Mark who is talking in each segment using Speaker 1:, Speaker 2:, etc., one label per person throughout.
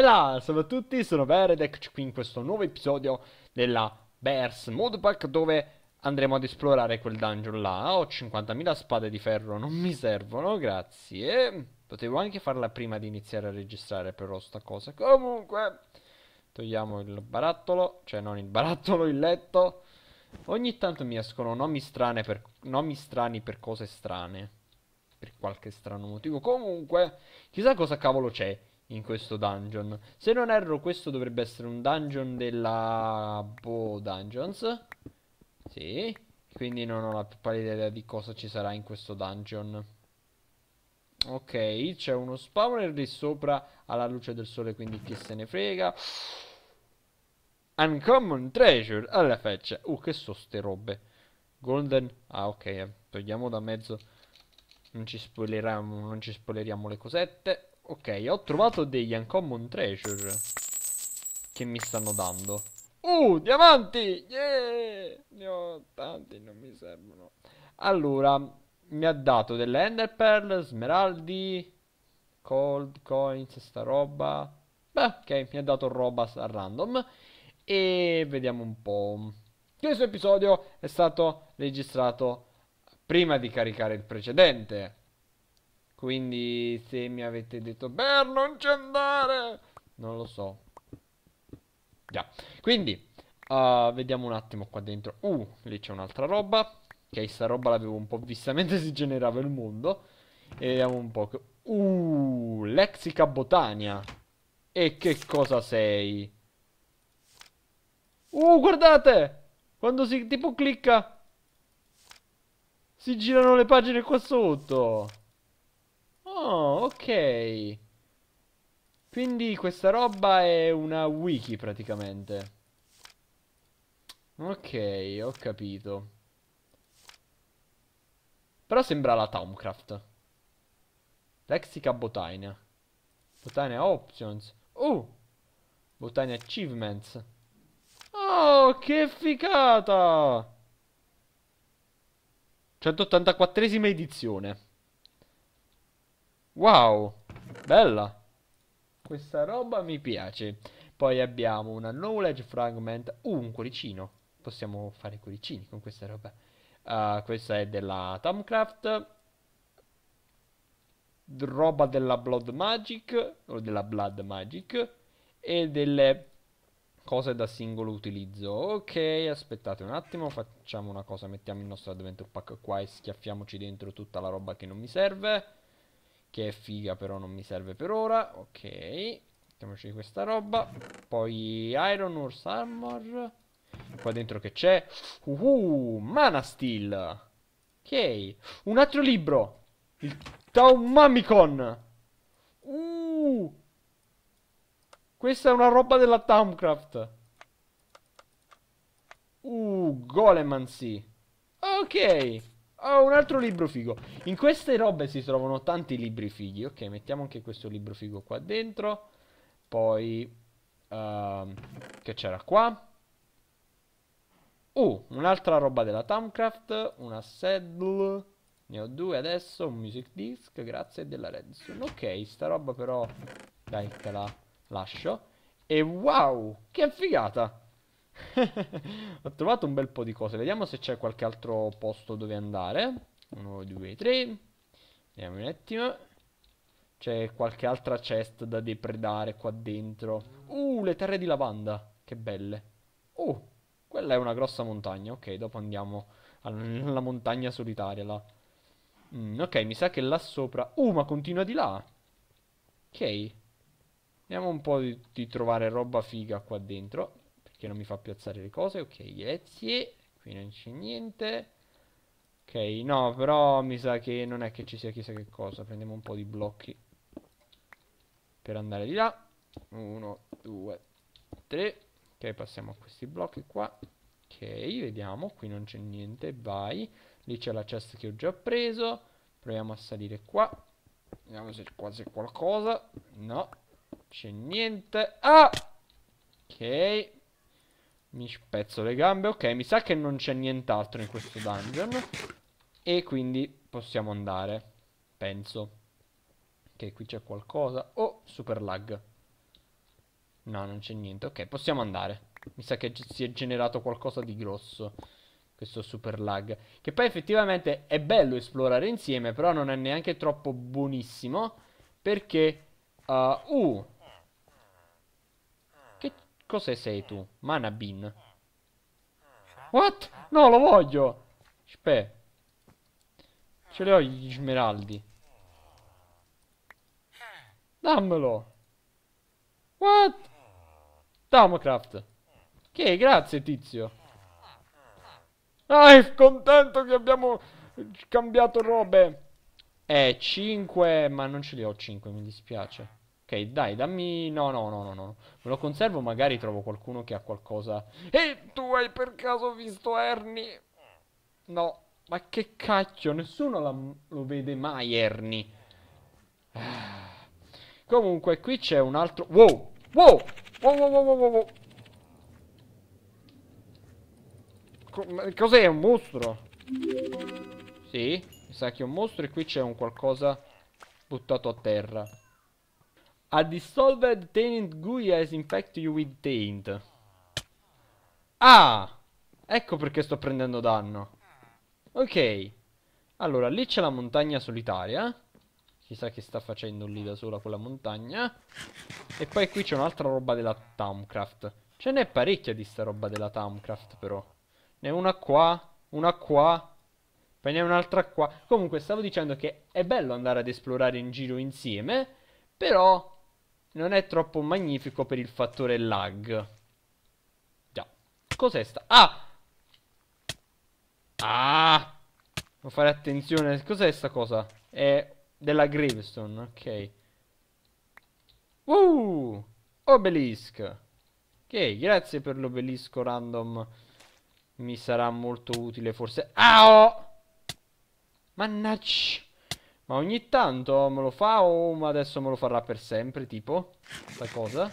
Speaker 1: Bella, salve a tutti, sono Ver ed eccoci qui in questo nuovo episodio della Bears Modpack dove andremo ad esplorare quel dungeon là. Ho 50.000 spade di ferro, non mi servono, grazie. Potevo anche farla prima di iniziare a registrare però sta cosa. Comunque, togliamo il barattolo, cioè non il barattolo, il letto. Ogni tanto mi escono nomi, per, nomi strani per cose strane. Per qualche strano motivo. Comunque, chissà cosa cavolo c'è in questo dungeon. Se non erro, questo dovrebbe essere un dungeon della Bo Dungeons. Sì, quindi non ho la più pallida idea di cosa ci sarà in questo dungeon. Ok, c'è uno spawner lì sopra alla luce del sole, quindi chi se ne frega. Uncommon treasure alla feccia. Uh, che sono ste robe. Golden. Ah, ok, eh, togliamo da mezzo. Non ci spoileriamo, non ci spoileriamo le cosette. Ok, ho trovato degli uncommon treasure che mi stanno dando. Uh, diamanti! Yeah! Ne ho tanti, non mi servono. Allora, mi ha dato delle ender pearl, smeraldi, cold coins, sta roba. Beh, ok, mi ha dato roba a random. E vediamo un po'. Questo episodio è stato registrato prima di caricare il precedente. Quindi se mi avete detto Ber non c'è andare Non lo so Già Quindi uh, Vediamo un attimo qua dentro Uh lì c'è un'altra roba Ok sta roba l'avevo un po' vista mentre si generava il mondo E vediamo un po' che... Uh Lexica Botania E che cosa sei? Uh guardate Quando si tipo clicca Si girano le pagine qua sotto Oh, ok. Quindi questa roba è una wiki praticamente. Ok, ho capito. Però sembra la Tomcraft. Lexica Botania. Botania Options. Oh! Botania Achievements. Oh, che figata! 184esima edizione. Wow, bella. Questa roba mi piace. Poi abbiamo una knowledge fragment, uh, un cuoricino. Possiamo fare cuoricini con questa roba. Uh, questa è della Tomcraft. Roba della Blood Magic, o della Blood Magic. E delle cose da singolo utilizzo. Ok, aspettate un attimo, facciamo una cosa. Mettiamo il nostro adventure pack qua e schiaffiamoci dentro tutta la roba che non mi serve che è figa però non mi serve per ora ok mettiamoci questa roba poi Iron Horse Armor qua dentro che c'è uh, Mana Steel ok un altro libro il Taumamicon uh questa è una roba della Taumcraft Uh, Golemancy. Ok. Oh, un altro libro figo. In queste robe si trovano tanti libri fighi. Ok, mettiamo anche questo libro figo qua dentro. Poi... Uh, che c'era qua? Uh, un'altra roba della Tomcraft. Una saddle. Ne ho due adesso. Un music disc. Grazie della Redstone. Ok, sta roba però... Dai, te la lascio. E wow, che figata! Ho trovato un bel po' di cose. Vediamo se c'è qualche altro posto dove andare. Uno, due, tre. Vediamo un attimo. C'è qualche altra chest da depredare qua dentro. Uh, le terre di lavanda. Che belle. Oh, quella è una grossa montagna. Ok, dopo andiamo alla montagna solitaria là. Mm, ok, mi sa che là sopra... Uh, ma continua di là. Ok. Vediamo un po' di, di trovare roba figa qua dentro perché non mi fa più alzare le cose, ok, grazie, qui non c'è niente, ok, no, però mi sa che non è che ci sia chissà che cosa, prendiamo un po' di blocchi per andare di là, 1, 2, 3, ok, passiamo a questi blocchi qua, ok, vediamo, qui non c'è niente, vai, lì c'è la cesta che ho già preso, proviamo a salire qua, vediamo se qua c'è qualcosa, no, c'è niente, ah! Ok, mi spezzo le gambe. Ok, mi sa che non c'è nient'altro in questo dungeon. E quindi possiamo andare. Penso. Che qui c'è qualcosa. Oh, super lag. No, non c'è niente. Ok, possiamo andare. Mi sa che si è generato qualcosa di grosso. Questo super lag. Che poi effettivamente è bello esplorare insieme, però non è neanche troppo buonissimo. Perché... Uh, uh Cos'è sei tu? Manabin. What? No, lo voglio! Spe. Ce li ho gli smeraldi. Dammelo! What? Damocraft. Ok, grazie tizio. Ah, è contento che abbiamo cambiato robe. Eh, 5, ma non ce li ho 5, mi dispiace. Ok, dai, dammi... No, no, no, no, no. Me lo conservo, magari trovo qualcuno che ha qualcosa... E tu hai per caso visto Ernie? No, ma che cacchio, nessuno la... lo vede mai Ernie. Ah. Comunque, qui c'è un altro... Wow! Wow! Wow, wow, wow, wow, wow. Cos'è? Un mostro? Sì, mi sa che è un mostro e qui c'è un qualcosa buttato a terra. A dissolved taint GUI has infect you with taint. Ah! Ecco perché sto prendendo danno. Ok. Allora, lì c'è la montagna solitaria. Chissà che sta facendo lì da sola quella montagna. E poi qui c'è un'altra roba della Tomcraft. Ce n'è parecchia di sta roba della Tomcraft, però. Ne una qua, una qua, poi ne un'altra qua. Comunque, stavo dicendo che è bello andare ad esplorare in giro insieme, però non è troppo magnifico per il fattore lag. Già. Cos'è sta? Ah! Ah! Devo fare attenzione. Cos'è sta cosa? È della gravestone, ok. Uh! Obelisk. Ok, grazie per l'obelisco random. Mi sarà molto utile forse. Ah! Mannaggia! Ma ogni tanto me lo fa o adesso me lo farà per sempre, tipo? Questa cosa.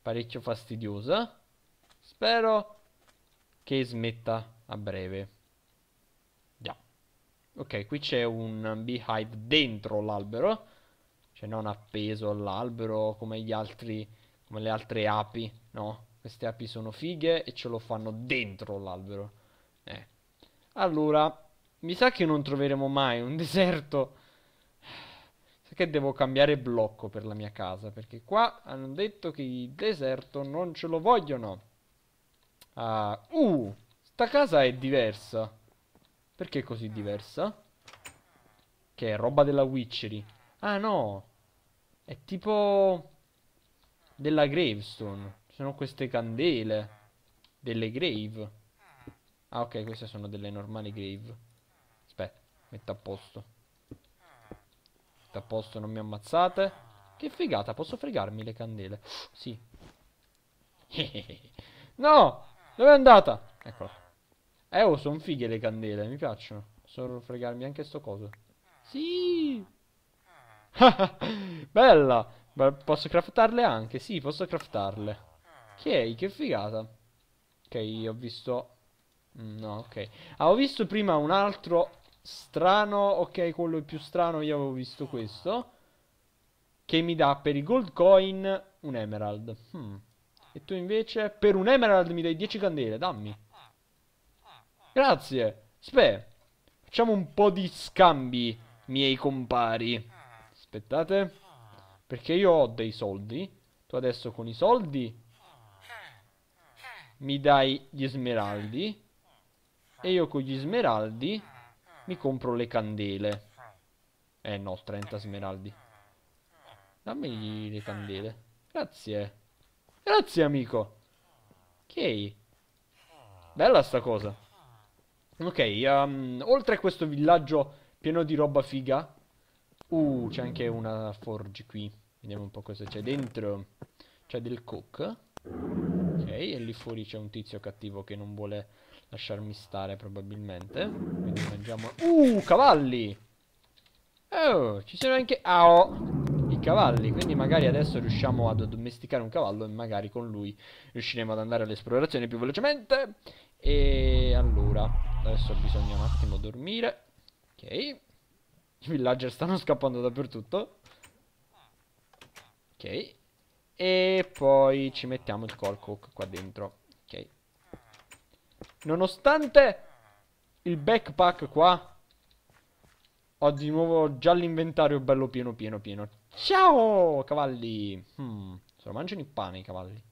Speaker 1: Parecchio fastidiosa. Spero che smetta a breve. Già. Ok, qui c'è un beehive dentro l'albero. Cioè non appeso all'albero come gli altri, come le altre api, no? Queste api sono fighe e ce lo fanno dentro l'albero. Eh. Allora, mi sa che non troveremo mai un deserto Sai che devo cambiare blocco per la mia casa, perché qua hanno detto che il deserto non ce lo vogliono. Ah, uh, sta casa è diversa. Perché è così diversa? Che è roba della witchery. Ah no, è tipo della gravestone. Ci sono queste candele delle grave. Ah ok, queste sono delle normali grave. Aspetta, metto a posto. Tutto a posto, non mi ammazzate. Che figata, posso fregarmi le candele? Sì. no! Dove è andata? Eccola. Eh, oh, sono fighe le candele, mi piacciono. Solo fregarmi anche sto coso. Sì! Bella! posso craftarle anche? Sì, posso craftarle. Ok, che figata. Ok, ho visto... Mm, no, ok. Ah, ho visto prima un altro Strano, ok, quello più strano io avevo visto questo. Che mi dà per i gold coin un emerald. Hmm. E tu invece per un emerald mi dai 10 candele, dammi. Grazie. Spe, facciamo un po' di scambi, miei compari. Aspettate, perché io ho dei soldi. Tu adesso con i soldi mi dai gli smeraldi. E io con gli smeraldi mi compro le candele. Eh no, 30 smeraldi. Dammi le candele. Grazie. Grazie, amico. Ok. Bella sta cosa. Ok, um, oltre a questo villaggio pieno di roba figa... Uh, c'è anche una forge qui. Vediamo un po' cosa c'è dentro. C'è del coke. Ok, e lì fuori c'è un tizio cattivo che non vuole lasciarmi stare probabilmente. Quindi mangiamo... Uh, cavalli! Oh, ci sono anche... Ao! I cavalli, quindi magari adesso riusciamo ad addomesticare un cavallo e magari con lui riusciremo ad andare all'esplorazione più velocemente. E allora, adesso bisogna un attimo dormire. Ok. I villager stanno scappando dappertutto. Ok. E poi ci mettiamo il colcook qua dentro. Nonostante il backpack qua, ho di nuovo già l'inventario bello pieno pieno pieno. Ciao, cavalli! Hmm, se lo mangiano il pane i cavalli.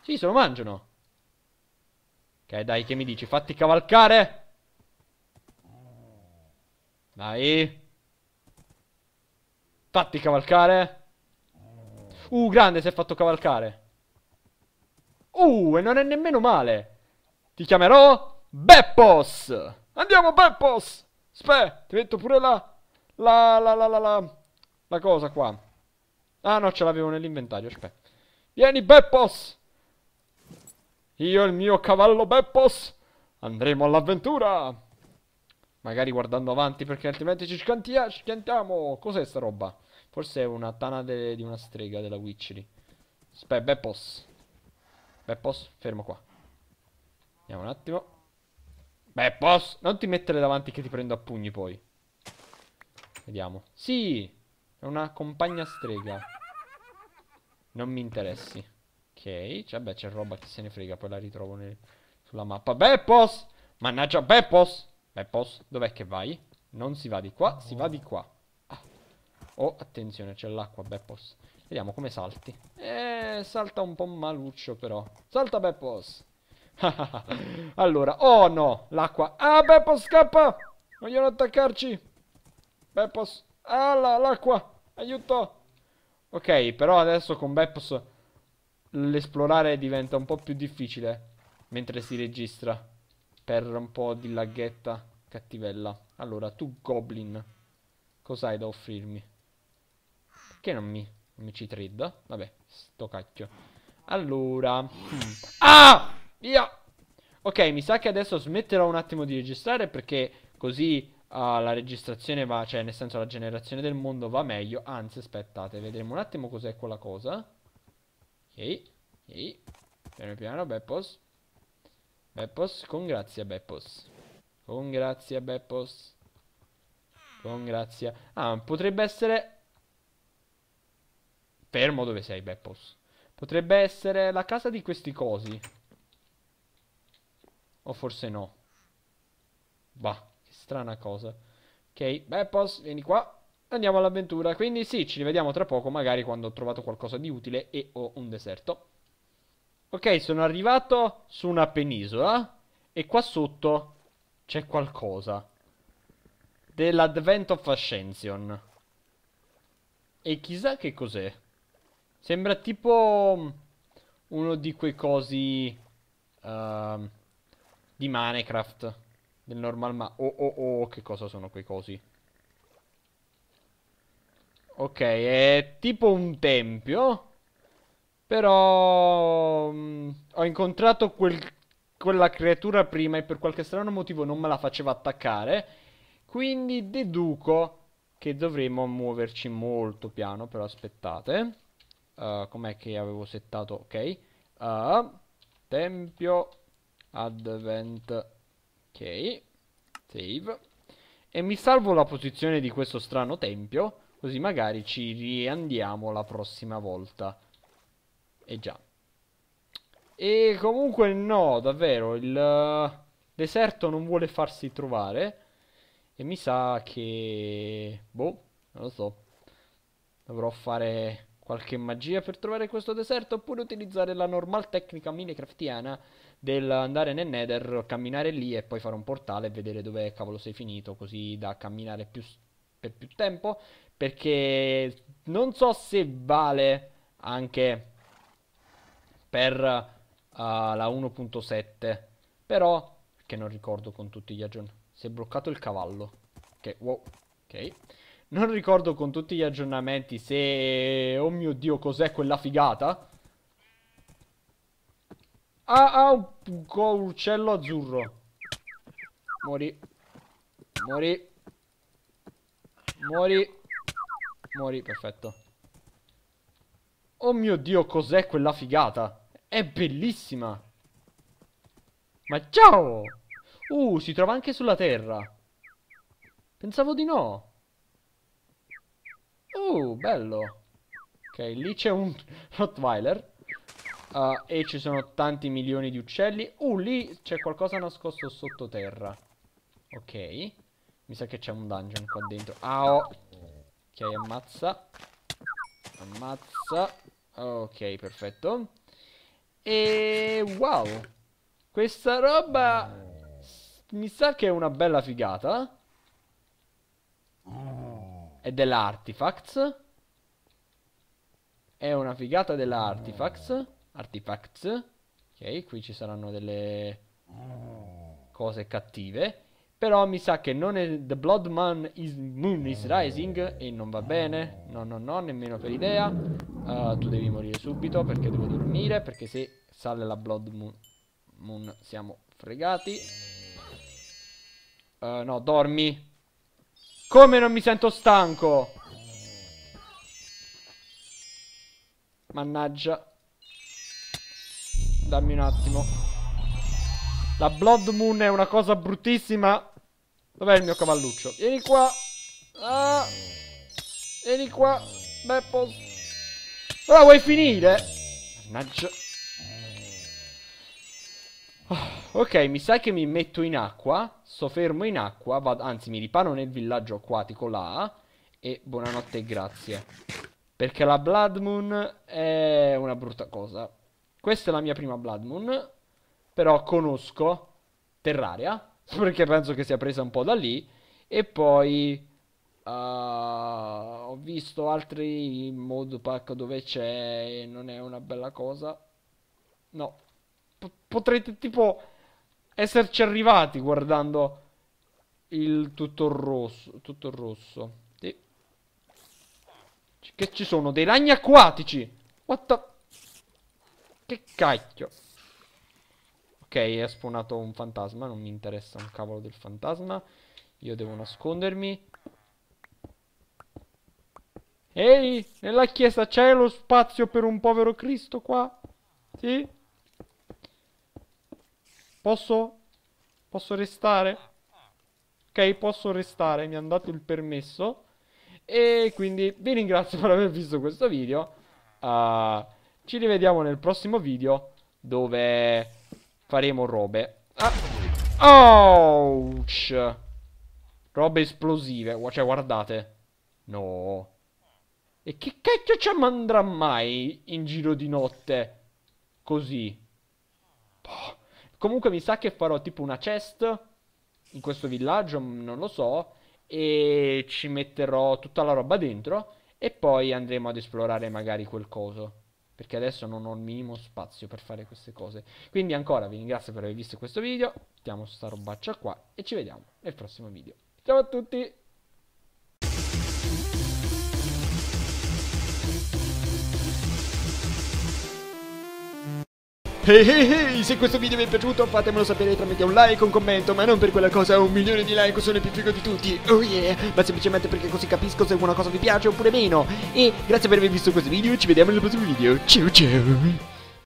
Speaker 1: Sì, se lo mangiano. Ok, dai, che mi dici? Fatti cavalcare! Dai! Fatti cavalcare! Uh, grande, si è fatto cavalcare! Uh, e non è nemmeno male! Ti chiamerò Beppos. Andiamo Beppos. Spe, ti metto pure la... La, la, la, la, la... La cosa qua. Ah no, ce l'avevo nell'inventario, aspetta. Vieni Beppos. Io e il mio cavallo Beppos andremo all'avventura. Magari guardando avanti perché altrimenti ci schiantiamo. Cos'è sta roba? Forse è una tana di una strega della Witchery. Spe, Beppos. Beppos, fermo qua. Vediamo un attimo. Beh, boss, non ti mettere davanti che ti prendo a pugni poi. Vediamo. Sì, è una compagna strega. Non mi interessi. Ok, cioè, beh, c'è roba che se ne frega, poi la ritrovo nel... sulla mappa. Beppos! Mannaggia, Beppos! Beppos, dov'è che vai? Non si va di qua, si va di qua. Ah. Oh, attenzione, c'è l'acqua, Beppos. Vediamo come salti. Eh, salta un po' maluccio però. Salta Beppos! allora, oh no, l'acqua. Ah, Beppos, scappa! Vogliono attaccarci. Beppos. Ah, l'acqua. Aiuto. Ok, però adesso con Beppos l'esplorare diventa un po' più difficile. Mentre si registra. Per un po' di laghetta cattivella. Allora, tu Goblin. Cos'hai da offrirmi? Perché non mi... Non mi ci trade? Vabbè, sto cacchio. Allora... Hmm. Ah! Via! Ok, mi sa che adesso smetterò un attimo di registrare perché così uh, la registrazione va, cioè nel senso la generazione del mondo va meglio. Anzi, aspettate, vedremo un attimo cos'è quella cosa. Ok, ok. Piano piano, Beppos. Beppos, con grazia Beppos. Con grazia Beppos. Con grazia. Ah, potrebbe essere... Fermo dove sei Beppos. Potrebbe essere la casa di questi cosi. O forse no. Bah, che strana cosa. Ok, beh, Beppos, vieni qua. Andiamo all'avventura. Quindi sì, ci rivediamo tra poco, magari quando ho trovato qualcosa di utile e ho un deserto. Ok, sono arrivato su una penisola. E qua sotto c'è qualcosa. Dell'Advent of Ascension. E chissà che cos'è. Sembra tipo mm, uno di quei cosi... Uh, di Minecraft. Del normal ma... Oh oh oh, che cosa sono quei cosi? Ok, è tipo un tempio. Però... Mh, mm, ho incontrato quel, quella creatura prima e per qualche strano motivo non me la faceva attaccare. Quindi deduco che dovremmo muoverci molto piano, però aspettate. Uh, Com'è che avevo settato? Ok. Uh, tempio advent ok save e mi salvo la posizione di questo strano tempio così magari ci riandiamo la prossima volta e eh già e comunque no davvero il eh, deserto non vuole farsi trovare e mi sa che boh non lo so dovrò fare qualche magia per trovare questo deserto oppure utilizzare la normal tecnica minecraftiana dell'andare nel Nether, camminare lì e poi fare un portale e vedere dove cavolo sei finito, così da camminare più, per più tempo, perché non so se vale anche per uh, la 1.7, però che non ricordo con tutti gli aggiornamenti. Si è bloccato il cavallo. Che wow, ok. Non ricordo con tutti gli aggiornamenti se... Oh mio Dio, cos'è quella figata? Ah, ah, un uccello azzurro. Mori. Mori. Mori. Mori, perfetto. Oh mio Dio, cos'è quella figata? È bellissima. Ma ciao! Uh, si trova anche sulla terra. Pensavo di no. Uh, bello. Ok, lì c'è un Rottweiler. Uh, e ci sono tanti milioni di uccelli. Uh, lì c'è qualcosa nascosto sottoterra. Ok. Mi sa che c'è un dungeon qua dentro. Ah, oh. Ok, ammazza. Ammazza. Ok, perfetto. E wow. Questa roba mi sa che è una bella figata. È dell'Artifacts. È una figata dell'Artifacts artifacts. Ok, qui ci saranno delle oh. cose cattive. Però mi sa che non è... The Blood Man is Moon is eh. Rising e non va bene. No, no, no, nemmeno per idea. Uh, tu devi morire subito perché devo dormire, perché se sale la Blood Moon, moon siamo fregati. Uh, no, dormi. Come non mi sento stanco? Mannaggia. Dammi un attimo. La Blood Moon è una cosa bruttissima. Dov'è il mio cavalluccio? Vieni qua. Ah. Vieni qua. Beppo. Ora vuoi finire? Mannaggia. Ah, ok, mi sa che mi metto in acqua. Sto fermo in acqua. Vado, anzi, mi riparo nel villaggio acquatico là. E buonanotte e grazie. Perché la Blood Moon è una brutta cosa. Questa è la mia prima Blood Moon, però conosco Terraria, perché penso che sia presa un po' da lì, e poi uh, ho visto altri modpack dove c'è e non è una bella cosa. No, P- potrete tipo esserci arrivati guardando il tutto rosso, tutto rosso. Sì. Che ci sono dei ragni acquatici. What the che cacchio. Ok, è spawnato un fantasma, non mi interessa un cavolo del fantasma. Io devo nascondermi. Ehi, nella chiesa c'è lo spazio per un povero Cristo qua? Sì? Posso? Posso restare? Ok, posso restare, mi hanno dato il permesso. E quindi vi ringrazio per aver visto questo video. Uh, ci rivediamo nel prossimo video dove faremo robe. Ah. Ouch! Robe esplosive. Cioè, guardate. No. E che cacchio ci manderà mai in giro di notte? Così. Boh. Comunque mi sa che farò tipo una chest in questo villaggio, mm, non lo so, e ci metterò tutta la roba dentro e poi andremo ad esplorare magari quel coso perché adesso non ho il minimo spazio per fare queste cose. Quindi ancora vi ringrazio per aver visto questo video, mettiamo sta robaccia qua e ci vediamo nel prossimo video. Ciao a tutti! Ehi hey, hey, hey, se questo video vi è piaciuto fatemelo sapere tramite un like, un commento, ma non per quella cosa, un milione di like sono il più figo di tutti, oh yeah, ma semplicemente perché così capisco se una cosa vi piace oppure meno. E grazie per aver visto questo video, ci vediamo nel prossimo video, ciao ciao!